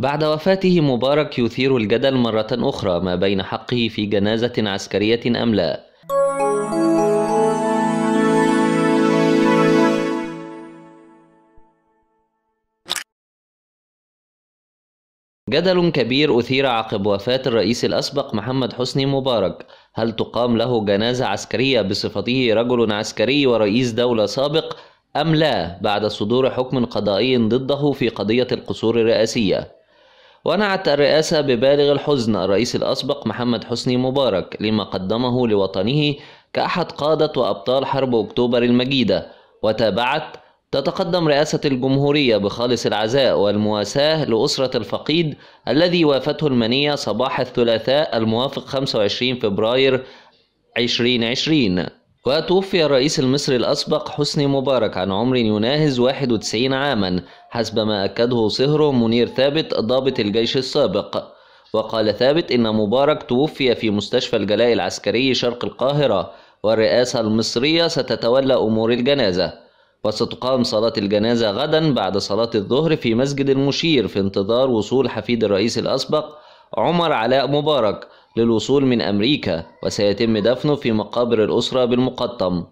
بعد وفاته مبارك يثير الجدل مرة أخرى ما بين حقه في جنازة عسكرية أم لا جدل كبير أثير عقب وفاة الرئيس الأسبق محمد حسني مبارك هل تقام له جنازة عسكرية بصفته رجل عسكري ورئيس دولة سابق أم لا بعد صدور حكم قضائي ضده في قضية القصور الرئاسية ونعت الرئاسة ببالغ الحزن الرئيس الأسبق محمد حسني مبارك لما قدمه لوطنه كأحد قادة وأبطال حرب أكتوبر المجيدة وتابعت تتقدم رئاسة الجمهورية بخالص العزاء والمواساة لأسرة الفقيد الذي وافته المنية صباح الثلاثاء الموافق 25 فبراير 2020 وتوفي الرئيس المصري الأسبق حسني مبارك عن عمر يناهز 91 عاما حسب ما أكده صهره منير ثابت ضابط الجيش السابق وقال ثابت إن مبارك توفي في مستشفى الجلاء العسكري شرق القاهرة والرئاسة المصرية ستتولى أمور الجنازة وستقام صلاة الجنازة غدا بعد صلاة الظهر في مسجد المشير في انتظار وصول حفيد الرئيس الأسبق عمر علاء مبارك للوصول من أمريكا وسيتم دفنه في مقابر الأسرة بالمقطم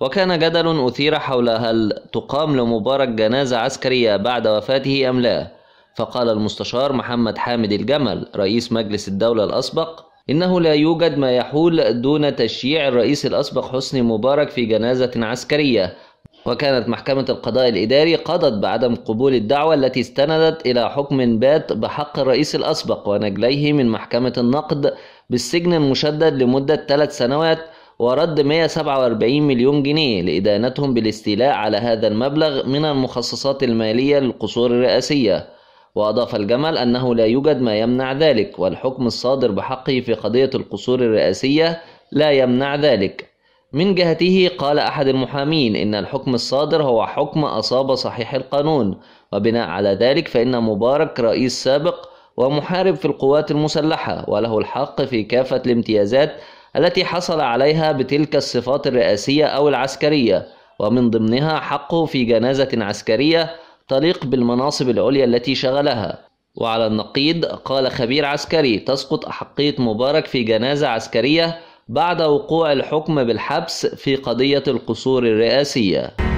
وكان جدل أثير حول هل تقام لمبارك جنازة عسكرية بعد وفاته أم لا فقال المستشار محمد حامد الجمل رئيس مجلس الدولة الأسبق إنه لا يوجد ما يحول دون تشييع الرئيس الأسبق حسني مبارك في جنازة عسكرية وكانت محكمة القضاء الإداري قضت بعدم قبول الدعوة التي استندت إلى حكم بات بحق الرئيس الأسبق ونجليه من محكمة النقد بالسجن المشدد لمدة ثلاث سنوات ورد 147 مليون جنيه لإدانتهم بالاستيلاء على هذا المبلغ من المخصصات المالية للقصور الرئاسية وأضاف الجمل أنه لا يوجد ما يمنع ذلك والحكم الصادر بحقه في قضية القصور الرئاسية لا يمنع ذلك من جهته قال أحد المحامين إن الحكم الصادر هو حكم أصاب صحيح القانون وبناء على ذلك فإن مبارك رئيس سابق ومحارب في القوات المسلحة وله الحق في كافة الامتيازات التي حصل عليها بتلك الصفات الرئاسية أو العسكرية ومن ضمنها حقه في جنازة عسكرية تليق بالمناصب العليا التي شغلها وعلى النقيض قال خبير عسكري تسقط أحقية مبارك في جنازة عسكرية بعد وقوع الحكم بالحبس في قضية القصور الرئاسية